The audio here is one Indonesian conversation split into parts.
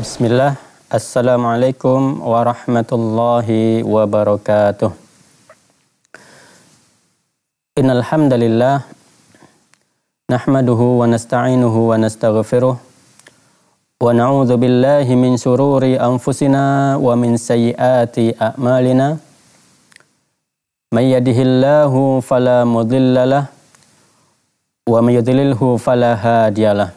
Bismillah. Assalamualaikum warahmatullahi wabarakatuh. Innal hamdalillah nahmaduhu wa nasta'inuhu wa nastaghfiruh wa na'udzu billahi min shururi anfusina wa min sayyiati a'malina. May yahdihillahu fala mudhillalah wa may yudlilhu fala hadiyalah.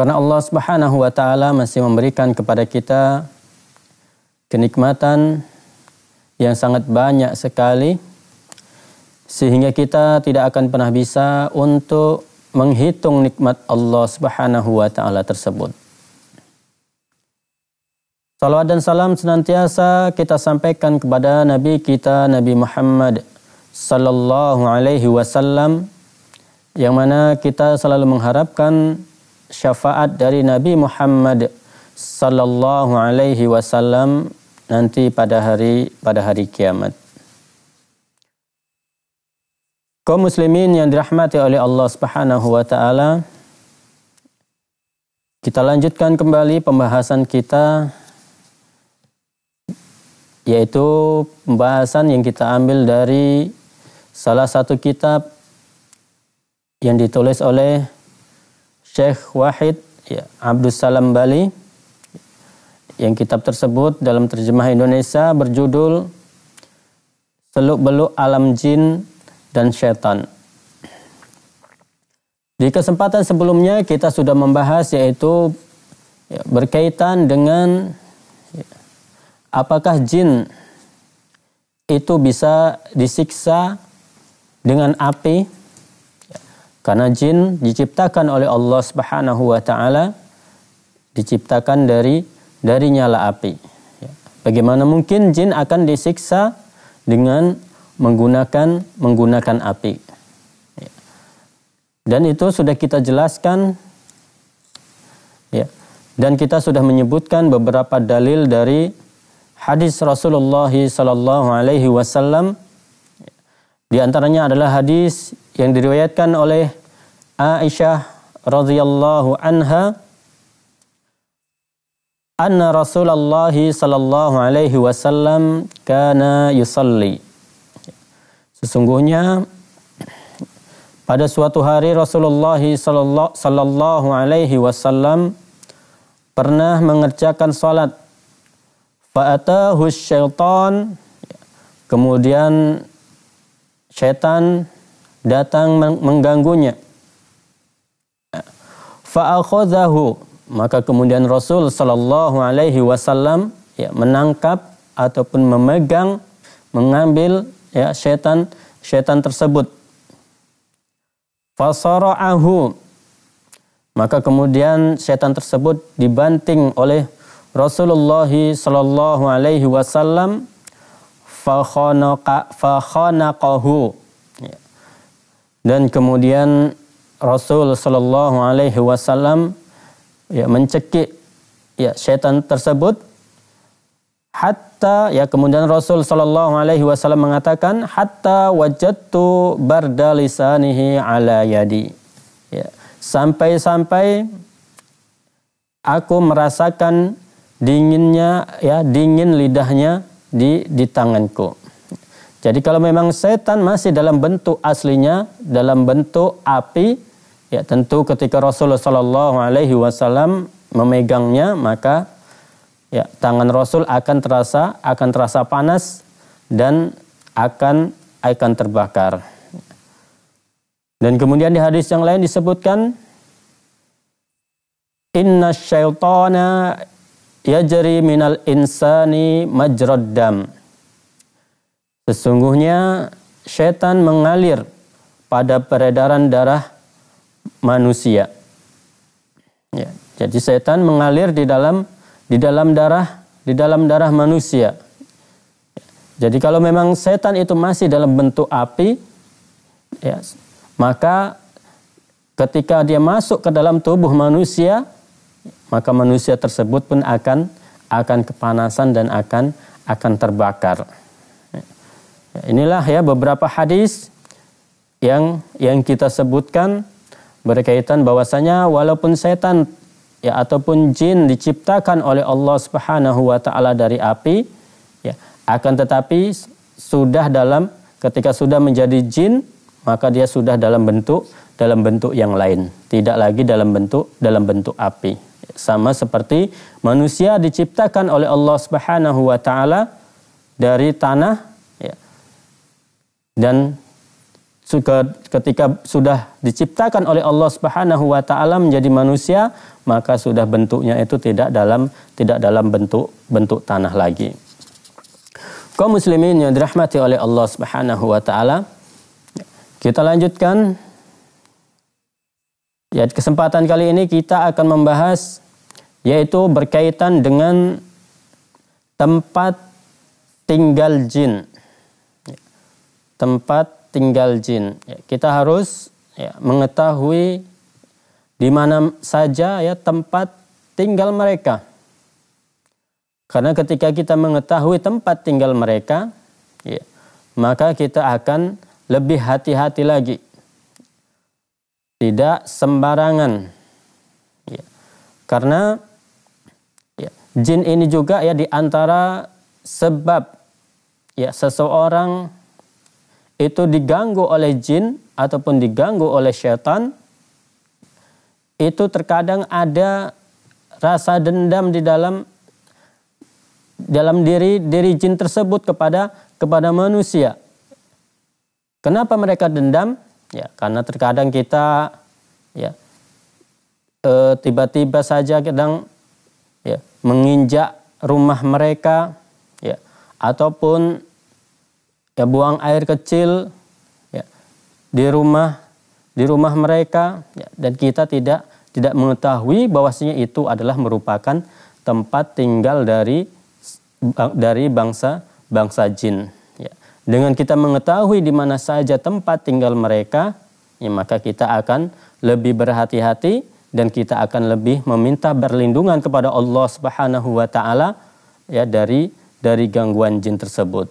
karena Allah Subhanahu wa taala masih memberikan kepada kita kenikmatan yang sangat banyak sekali sehingga kita tidak akan pernah bisa untuk menghitung nikmat Allah Subhanahu wa taala tersebut. Salawat dan salam senantiasa kita sampaikan kepada Nabi kita Nabi Muhammad sallallahu alaihi wasallam yang mana kita selalu mengharapkan syafaat dari Nabi Muhammad sallallahu alaihi wasallam nanti pada hari pada hari kiamat. Kaum muslimin yang dirahmati oleh Allah Subhanahu wa taala, kita lanjutkan kembali pembahasan kita yaitu pembahasan yang kita ambil dari salah satu kitab yang ditulis oleh Syekh Wahid ya, Abdus Salam Bali yang kitab tersebut dalam terjemah Indonesia berjudul Seluk-beluk Alam Jin dan Setan. Di kesempatan sebelumnya kita sudah membahas yaitu ya, berkaitan dengan ya, apakah jin itu bisa disiksa dengan api karena jin diciptakan oleh Allah Subhanahu wa taala diciptakan dari dari nyala api. Ya. Bagaimana mungkin jin akan disiksa dengan menggunakan menggunakan api? Ya. Dan itu sudah kita jelaskan ya. Dan kita sudah menyebutkan beberapa dalil dari hadis Rasulullah sallallahu alaihi wasallam di antaranya adalah hadis yang diriwayatkan oleh Aisyah radhiyallahu anha anna Rasulullah sallallahu alaihi wasallam kana yusalli. Sesungguhnya pada suatu hari Rasulullah sallallahu alaihi wasallam pernah mengerjakan salat. Fa'atahu syaitan kemudian Setan datang mengganggunya. Fa'akhadhahu maka kemudian Rasul saw Alaihi Wasallam ya menangkap ataupun memegang mengambil ya setan setan tersebut. Fasoraahu maka kemudian setan tersebut dibanting oleh Rasulullah saw Alaihi Wasallam fakhonaqahu ya. dan kemudian Rasul Shallallahu Alaihi Wasallam ya mencekik ya setan tersebut hatta ya kemudian Rasul Shallallahu Alaihi Wasallam mengatakan hatta wajatu bardalisanihi ala yadi ya sampai-sampai aku merasakan dinginnya ya dingin lidahnya di di tanganku. Jadi kalau memang setan masih dalam bentuk aslinya, dalam bentuk api, ya tentu ketika Rasulullah Shallallahu Alaihi Wasallam memegangnya maka ya tangan Rasul akan terasa akan terasa panas dan akan akan terbakar. Dan kemudian di hadis yang lain disebutkan Inna syaitana yajri minal insani majroddam. Sesungguhnya setan mengalir pada peredaran darah manusia. Ya, jadi setan mengalir di dalam di dalam darah di dalam darah manusia. Jadi kalau memang setan itu masih dalam bentuk api, ya, maka ketika dia masuk ke dalam tubuh manusia, maka manusia tersebut pun akan akan kepanasan dan akan akan terbakar. Inilah ya beberapa hadis yang yang kita sebutkan berkaitan bahwasanya walaupun setan ya ataupun jin diciptakan oleh Allah Subhanahu wa taala dari api ya akan tetapi sudah dalam ketika sudah menjadi jin maka dia sudah dalam bentuk dalam bentuk yang lain tidak lagi dalam bentuk dalam bentuk api sama seperti manusia diciptakan oleh Allah Subhanahu wa taala dari tanah ya. dan ketika sudah diciptakan oleh Allah Subhanahu wa taala menjadi manusia maka sudah bentuknya itu tidak dalam tidak dalam bentuk bentuk tanah lagi. Kau muslimin yang dirahmati oleh Allah Subhanahu wa taala. Kita lanjutkan ya kesempatan kali ini kita akan membahas yaitu berkaitan dengan tempat tinggal jin. Ya. Tempat tinggal jin. Ya, kita harus ya, mengetahui di mana saja ya tempat tinggal mereka. Karena ketika kita mengetahui tempat tinggal mereka, ya, maka kita akan lebih hati-hati lagi. Tidak sembarangan. Ya. Karena Jin ini juga ya di antara sebab ya seseorang itu diganggu oleh jin ataupun diganggu oleh setan itu terkadang ada rasa dendam di dalam dalam diri diri jin tersebut kepada kepada manusia. Kenapa mereka dendam? Ya, karena terkadang kita ya eh, tiba-tiba e, saja kadang menginjak rumah mereka ya ataupun ya buang air kecil ya di rumah di rumah mereka ya, dan kita tidak tidak mengetahui bahwasanya itu adalah merupakan tempat tinggal dari dari bangsa bangsa jin ya. dengan kita mengetahui di mana saja tempat tinggal mereka ya maka kita akan lebih berhati-hati dan kita akan lebih meminta perlindungan kepada Allah Subhanahu wa taala ya dari dari gangguan jin tersebut.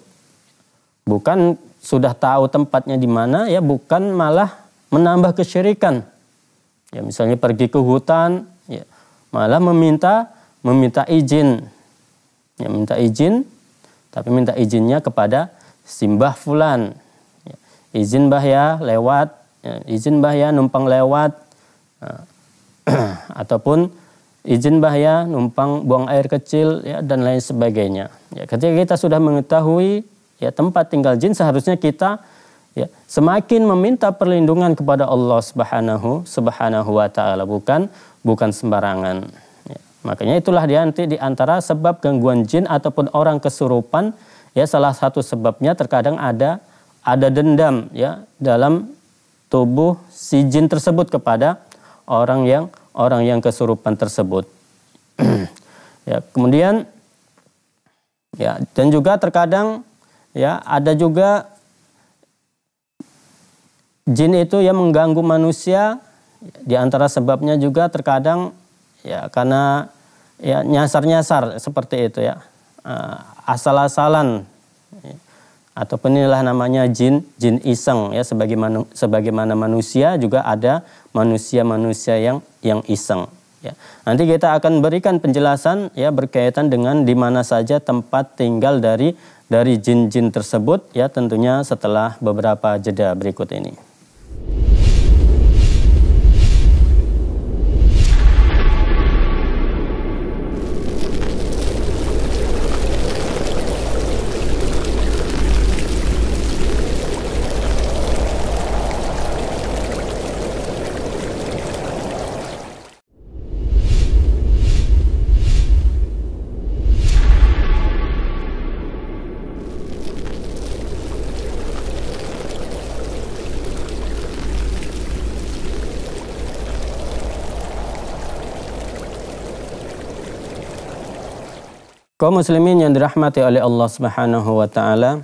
Bukan sudah tahu tempatnya di mana ya bukan malah menambah kesyirikan. Ya misalnya pergi ke hutan ya malah meminta meminta izin. Ya minta izin tapi minta izinnya kepada simbah fulan. Ya, izin bah ya lewat, ya, izin bah ya numpang lewat. Nah, ataupun izin bahaya, numpang buang air kecil ya dan lain sebagainya. Ya, ketika kita sudah mengetahui ya tempat tinggal jin seharusnya kita ya semakin meminta perlindungan kepada Allah Subhanahu Subhanahu wa taala bukan bukan sembarangan. Ya, makanya itulah dia di antara sebab gangguan jin ataupun orang kesurupan ya salah satu sebabnya terkadang ada ada dendam ya dalam tubuh si jin tersebut kepada orang yang orang yang kesurupan tersebut. ya, kemudian ya dan juga terkadang ya ada juga jin itu yang mengganggu manusia di antara sebabnya juga terkadang ya karena ya nyasar-nyasar seperti itu ya ah, asal-asalan ya ataupun inilah namanya jin jin iseng ya sebagaimana sebagaimana manusia juga ada manusia-manusia yang yang iseng ya. Nanti kita akan berikan penjelasan ya berkaitan dengan di mana saja tempat tinggal dari dari jin-jin tersebut ya tentunya setelah beberapa jeda berikut ini. Kaum muslimin yang dirahmati oleh Allah Subhanahu wa taala.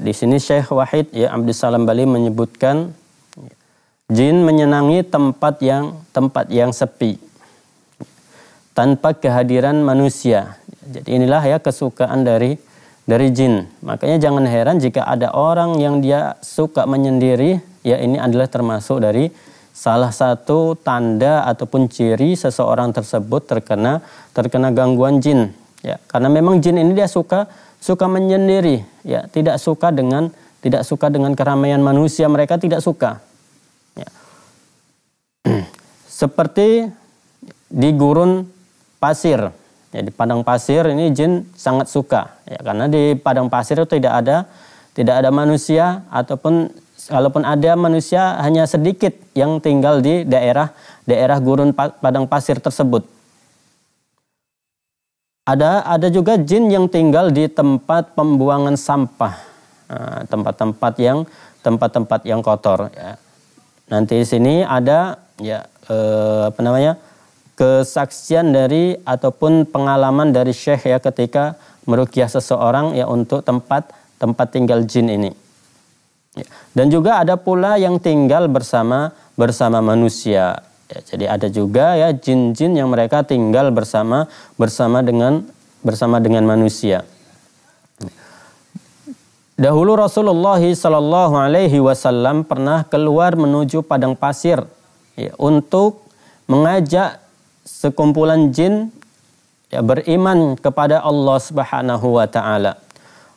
Di sini Syekh Wahid ya Abdul Salam Bali menyebutkan jin menyenangi tempat yang tempat yang sepi tanpa kehadiran manusia. Jadi inilah ya kesukaan dari dari jin. Makanya jangan heran jika ada orang yang dia suka menyendiri, ya ini adalah termasuk dari salah satu tanda ataupun ciri seseorang tersebut terkena terkena gangguan jin ya karena memang jin ini dia suka suka menyendiri ya tidak suka dengan tidak suka dengan keramaian manusia mereka tidak suka ya. seperti di gurun pasir ya di padang pasir ini jin sangat suka ya karena di padang pasir itu tidak ada tidak ada manusia ataupun Walaupun ada manusia hanya sedikit yang tinggal di daerah daerah gurun padang pasir tersebut. Ada ada juga jin yang tinggal di tempat pembuangan sampah, ah, tempat-tempat yang tempat-tempat yang kotor. Ya. Nanti di sini ada ya eh, apa namanya kesaksian dari ataupun pengalaman dari syekh ya ketika merukyah seseorang ya untuk tempat tempat tinggal jin ini. Ya. Dan juga ada pula yang tinggal bersama bersama manusia. Ya, jadi ada juga ya jin-jin yang mereka tinggal bersama bersama dengan bersama dengan manusia. Dahulu Rasulullah Shallallahu Alaihi Wasallam pernah keluar menuju padang pasir ya, untuk mengajak sekumpulan jin ya, beriman kepada Allah Subhanahu Wa Taala.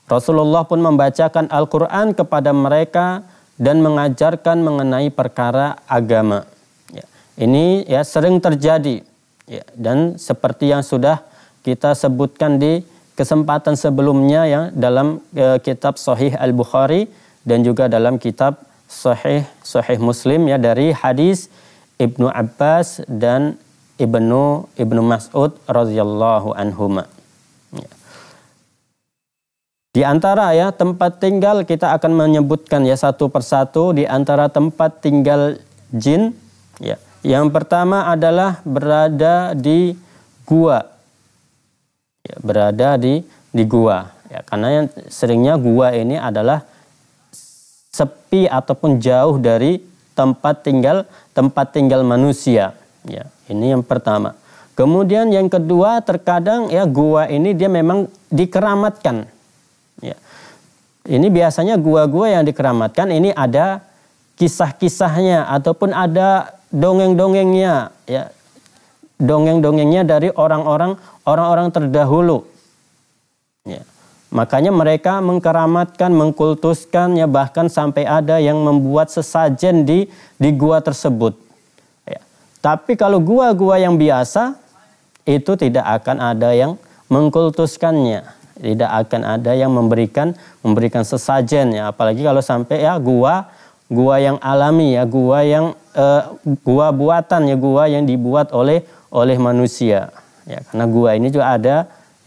Rasulullah pun membacakan Al-Quran kepada mereka dan mengajarkan mengenai perkara agama. Ya, ini ya sering terjadi ya, dan seperti yang sudah kita sebutkan di kesempatan sebelumnya ya dalam e, kitab Sahih Al Bukhari dan juga dalam kitab Sahih Sahih Muslim ya dari hadis Ibnu Abbas dan Ibnu Ibnu Mas'ud rasulullah anhuma. Di antara ya tempat tinggal kita akan menyebutkan ya satu persatu di antara tempat tinggal jin ya. Yang pertama adalah berada di gua. Ya, berada di di gua ya karena yang seringnya gua ini adalah sepi ataupun jauh dari tempat tinggal tempat tinggal manusia ya ini yang pertama kemudian yang kedua terkadang ya gua ini dia memang dikeramatkan Ya. Ini biasanya gua-gua yang dikeramatkan ini ada kisah-kisahnya ataupun ada dongeng-dongengnya ya. Dongeng-dongengnya dari orang-orang orang-orang terdahulu. Ya. Makanya mereka mengkeramatkan, mengkultuskan, ya bahkan sampai ada yang membuat sesajen di di gua tersebut. Ya. Tapi kalau gua-gua yang biasa itu tidak akan ada yang mengkultuskannya tidak akan ada yang memberikan memberikan sesajen ya apalagi kalau sampai ya gua gua yang alami ya gua yang uh, gua buatan ya gua yang dibuat oleh oleh manusia ya karena gua ini juga ada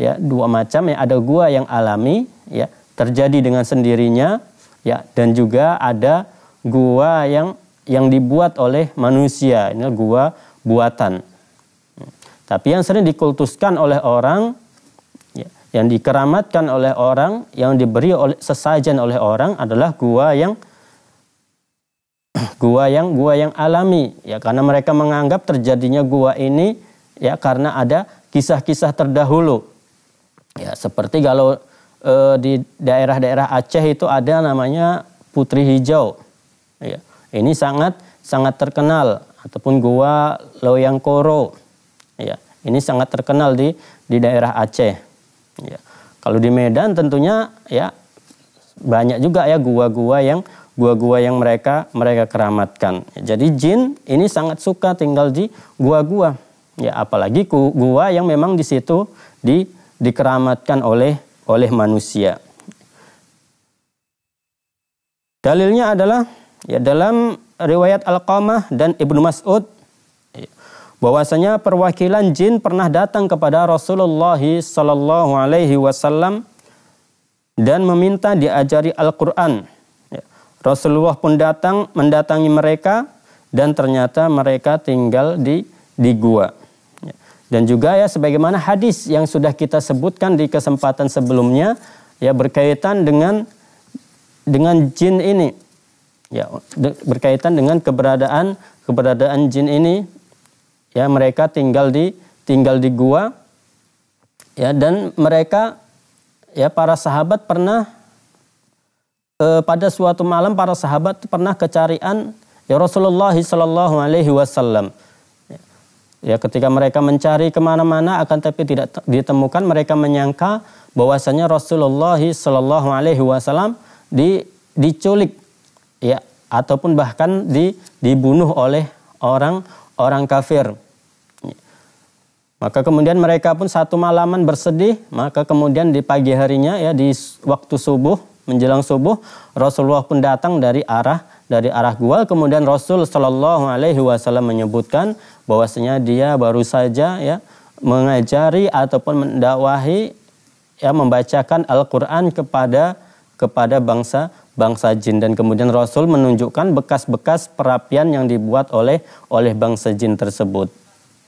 ya dua macam ya ada gua yang alami ya terjadi dengan sendirinya ya dan juga ada gua yang yang dibuat oleh manusia ini gua buatan tapi yang sering dikultuskan oleh orang yang dikeramatkan oleh orang, yang diberi oleh, sesajen oleh orang adalah gua yang gua yang gua yang alami ya karena mereka menganggap terjadinya gua ini ya karena ada kisah-kisah terdahulu ya seperti kalau e, di daerah-daerah Aceh itu ada namanya putri hijau ya ini sangat sangat terkenal ataupun gua Loyang Koro ya ini sangat terkenal di di daerah Aceh Ya. Kalau di Medan tentunya ya banyak juga ya gua-gua yang gua-gua yang mereka mereka keramatkan. Jadi jin ini sangat suka tinggal di gua-gua. Ya apalagi gua yang memang di situ di dikeramatkan oleh oleh manusia. Dalilnya adalah ya dalam riwayat Al-Qamah dan Ibnu Mas'ud bahwasanya perwakilan jin pernah datang kepada Rasulullah sallallahu alaihi wasallam dan meminta diajari Al-Qur'an. Ya. Rasulullah pun datang mendatangi mereka dan ternyata mereka tinggal di di gua. Ya. Dan juga ya sebagaimana hadis yang sudah kita sebutkan di kesempatan sebelumnya ya berkaitan dengan dengan jin ini. Ya berkaitan dengan keberadaan keberadaan jin ini Ya, mereka tinggal di tinggal di gua. Ya, dan mereka ya para sahabat pernah eh, pada suatu malam para sahabat pernah kecarian ya Rasulullah Shallallahu Alaihi Wasallam. Ya, ketika mereka mencari kemana-mana, akan tapi tidak ditemukan, mereka menyangka bahwasanya Rasulullah Shallallahu Alaihi Wasallam di, diculik, ya, ataupun bahkan di, dibunuh oleh orang orang kafir. Maka kemudian mereka pun satu malaman bersedih, maka kemudian di pagi harinya ya di waktu subuh menjelang subuh Rasulullah pun datang dari arah dari arah gua kemudian Rasul Shallallahu alaihi wasallam menyebutkan bahwasanya dia baru saja ya mengajari ataupun mendakwahi ya membacakan Al-Qur'an kepada kepada bangsa bangsa jin dan kemudian Rasul menunjukkan bekas-bekas perapian yang dibuat oleh oleh bangsa jin tersebut.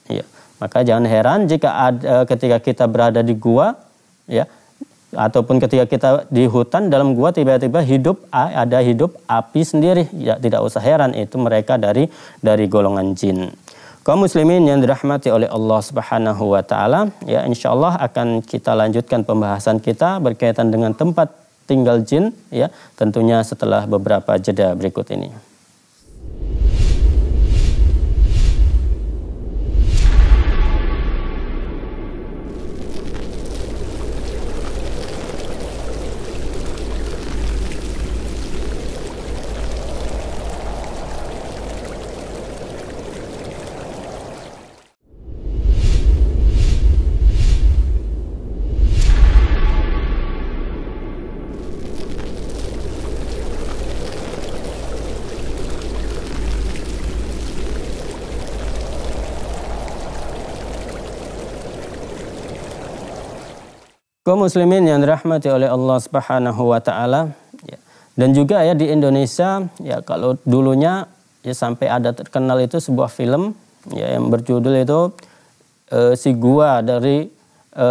Ya. Maka jangan heran jika ada, eh, ketika kita berada di gua ya ataupun ketika kita di hutan dalam gua tiba-tiba hidup ada hidup api sendiri. Ya, tidak usah heran itu mereka dari dari golongan jin. Kaum muslimin yang dirahmati oleh Allah Subhanahu wa taala, ya insyaallah akan kita lanjutkan pembahasan kita berkaitan dengan tempat tinggal jin ya, tentunya setelah beberapa jeda berikut ini. Kaum muslimin yang dirahmati oleh Allah Subhanahu wa taala ya. Dan juga ya di Indonesia ya kalau dulunya ya sampai ada terkenal itu sebuah film ya yang berjudul itu e, si gua dari e,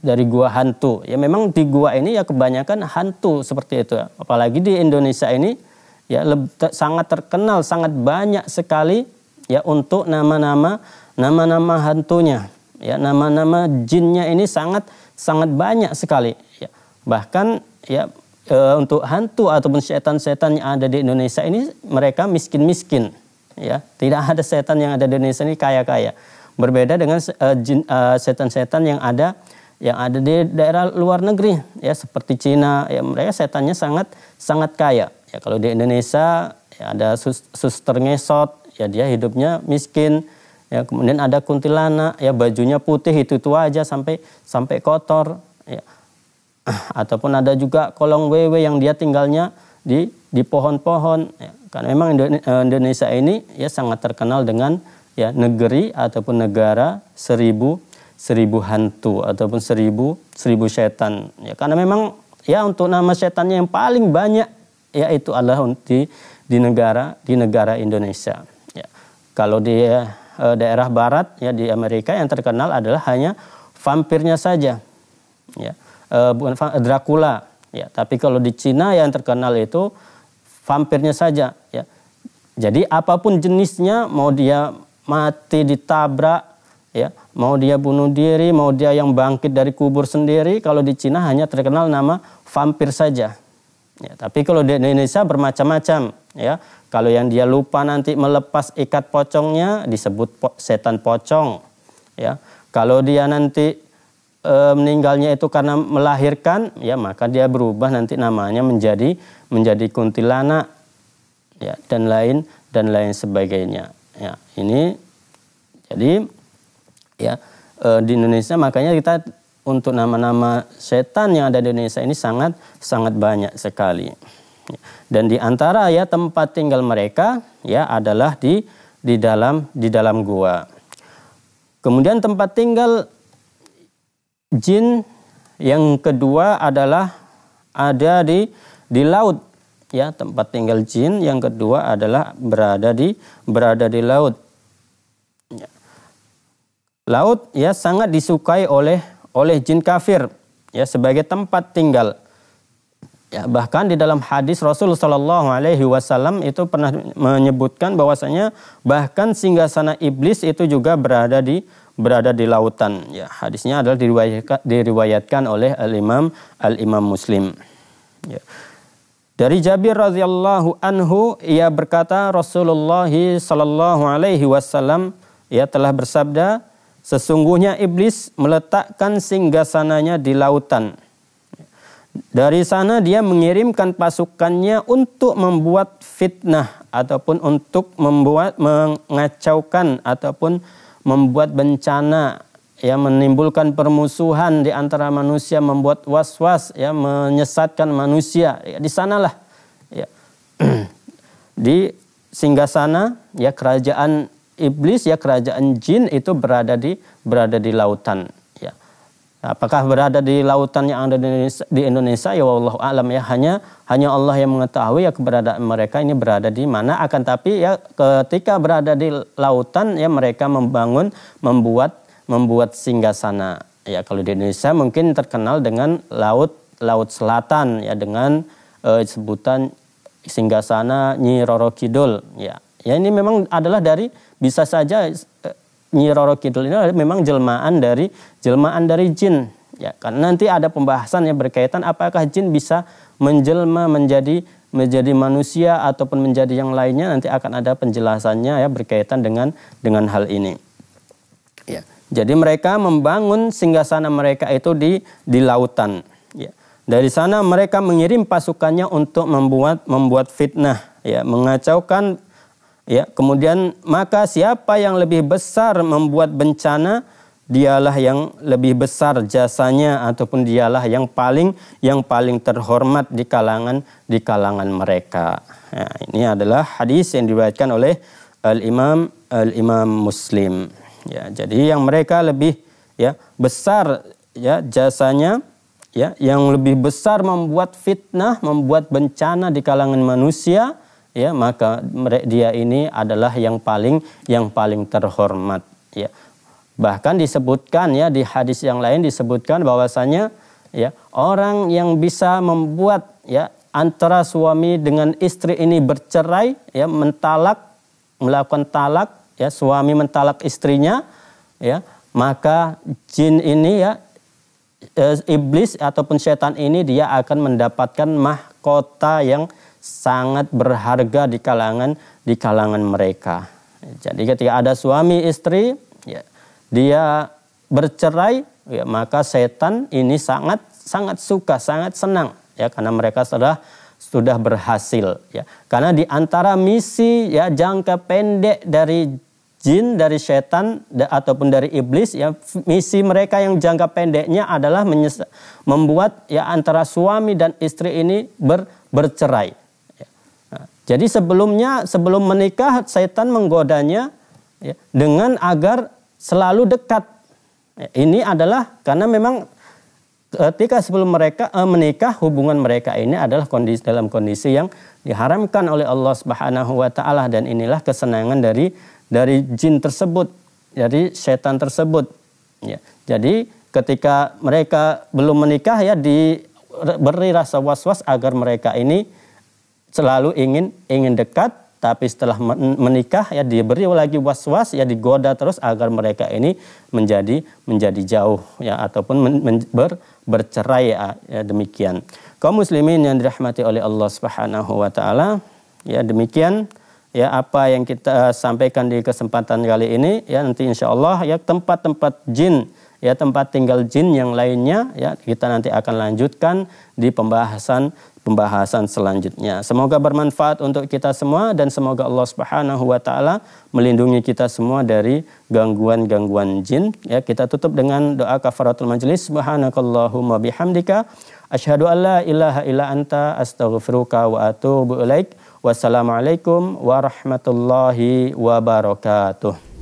dari gua hantu. Ya memang di gua ini ya kebanyakan hantu seperti itu. Ya. Apalagi di Indonesia ini ya sangat terkenal, sangat banyak sekali ya untuk nama-nama nama-nama hantunya ya nama-nama jinnya ini sangat sangat banyak sekali ya. bahkan ya e, untuk hantu ataupun setan-setan yang ada di Indonesia ini mereka miskin-miskin ya tidak ada setan yang ada di Indonesia ini kaya-kaya berbeda dengan e, jin e, setan-setan yang ada yang ada di daerah luar negeri ya seperti Cina ya mereka setannya sangat sangat kaya ya kalau di Indonesia ya ada sus, suster ngesot ya dia hidupnya miskin ya kemudian ada kuntilanak ya bajunya putih itu itu aja sampai sampai kotor ya ataupun ada juga kolong wewe yang dia tinggalnya di di pohon-pohon ya. karena memang eh, Indonesia ini ya sangat terkenal dengan ya negeri ataupun negara seribu seribu hantu ataupun seribu seribu setan ya karena memang ya untuk nama setannya yang paling banyak ya itu adalah di di negara di negara Indonesia ya kalau dia Eh, daerah barat ya di Amerika yang terkenal adalah hanya vampirnya saja. Ya. Eh, bukan eh, Dracula ya, tapi kalau di Cina yang terkenal itu vampirnya saja ya. Jadi apapun jenisnya mau dia mati ditabrak ya, mau dia bunuh diri, mau dia yang bangkit dari kubur sendiri, kalau di Cina hanya terkenal nama vampir saja. Ya, tapi kalau di Indonesia bermacam-macam ya. Kalau yang dia lupa nanti melepas ikat pocongnya disebut po setan pocong. Ya. Kalau dia nanti e, meninggalnya itu karena melahirkan, ya maka dia berubah nanti namanya menjadi menjadi kuntilanak. Ya, dan lain dan lain sebagainya. Ya, ini jadi ya e, di Indonesia makanya kita untuk nama-nama setan yang ada di Indonesia ini sangat sangat banyak sekali. Ya. Dan di antara ya tempat tinggal mereka ya adalah di di dalam di dalam gua. Kemudian tempat tinggal jin yang kedua adalah ada di di laut ya tempat tinggal jin yang kedua adalah berada di berada di laut ya. laut ya sangat disukai oleh oleh jin kafir ya sebagai tempat tinggal Ya, bahkan di dalam hadis Rasul Shallallahu Alaihi Wasallam itu pernah menyebutkan bahwasanya bahkan singgasana iblis itu juga berada di berada di lautan. Ya, hadisnya adalah diriwayatkan, diriwayatkan oleh al Imam al Imam Muslim. Ya. Dari Jabir radhiyallahu anhu ia berkata Rasulullah shallallahu alaihi wasallam ia telah bersabda sesungguhnya iblis meletakkan singgasananya di lautan. Dari sana dia mengirimkan pasukannya untuk membuat fitnah ataupun untuk membuat mengacaukan ataupun membuat bencana ya menimbulkan permusuhan di antara manusia membuat was-was ya menyesatkan manusia ya, di sanalah ya di singgah sana ya kerajaan iblis ya kerajaan jin itu berada di berada di lautan Apakah berada di lautan yang ada di Indonesia, ya Allah alam ya hanya hanya Allah yang mengetahui ya keberadaan mereka ini berada di mana akan tapi ya ketika berada di lautan ya mereka membangun membuat membuat singgasana ya kalau di Indonesia mungkin terkenal dengan laut laut selatan ya dengan eh, sebutan singgasana Nyi Roro Kidul ya ya ini memang adalah dari bisa saja eh, Nyi Roro Kidul ini memang jelmaan dari jelmaan dari jin ya karena nanti ada pembahasan yang berkaitan apakah jin bisa menjelma menjadi menjadi manusia ataupun menjadi yang lainnya nanti akan ada penjelasannya ya berkaitan dengan dengan hal ini ya jadi mereka membangun singgasana mereka itu di di lautan ya dari sana mereka mengirim pasukannya untuk membuat membuat fitnah ya mengacaukan Ya, kemudian maka siapa yang lebih besar membuat bencana, dialah yang lebih besar jasanya ataupun dialah yang paling yang paling terhormat di kalangan di kalangan mereka. Ya, ini adalah hadis yang diriwayatkan oleh al-Imam al-Imam Muslim. Ya, jadi yang mereka lebih ya besar ya jasanya ya yang lebih besar membuat fitnah, membuat bencana di kalangan manusia ya maka dia ini adalah yang paling yang paling terhormat ya bahkan disebutkan ya di hadis yang lain disebutkan bahwasanya ya orang yang bisa membuat ya antara suami dengan istri ini bercerai ya mentalak melakukan talak ya suami mentalak istrinya ya maka jin ini ya eh, iblis ataupun setan ini dia akan mendapatkan mahkota yang sangat berharga di kalangan di kalangan mereka. Jadi ketika ada suami istri, ya, dia bercerai, ya, maka setan ini sangat sangat suka, sangat senang, ya karena mereka sudah sudah berhasil, ya. Karena di antara misi ya jangka pendek dari jin dari setan da, ataupun dari iblis ya misi mereka yang jangka pendeknya adalah membuat ya antara suami dan istri ini ber, bercerai jadi sebelumnya sebelum menikah setan menggodanya ya, dengan agar selalu dekat. Ya, ini adalah karena memang ketika sebelum mereka eh, menikah hubungan mereka ini adalah kondisi dalam kondisi yang diharamkan oleh Allah Subhanahu wa taala dan inilah kesenangan dari dari jin tersebut, dari setan tersebut. Ya. Jadi ketika mereka belum menikah ya diberi rasa was-was agar mereka ini selalu ingin ingin dekat tapi setelah menikah ya diberi lagi was-was ya digoda terus agar mereka ini menjadi menjadi jauh ya ataupun men, men, ber, bercerai ya, ya demikian. Kaum muslimin yang dirahmati oleh Allah Subhanahu wa taala ya demikian ya apa yang kita sampaikan di kesempatan kali ini ya nanti insya Allah ya tempat-tempat jin ya tempat tinggal jin yang lainnya ya kita nanti akan lanjutkan di pembahasan pembahasan selanjutnya. Semoga bermanfaat untuk kita semua dan semoga Allah Subhanahu wa taala melindungi kita semua dari gangguan-gangguan jin. Ya, kita tutup dengan doa kafaratul majelis. Subhanakallahumma bihamdika asyhadu alla ilaha illa anta astaghfiruka wa atuubu ilaik. Wassalamualaikum warahmatullahi wabarakatuh.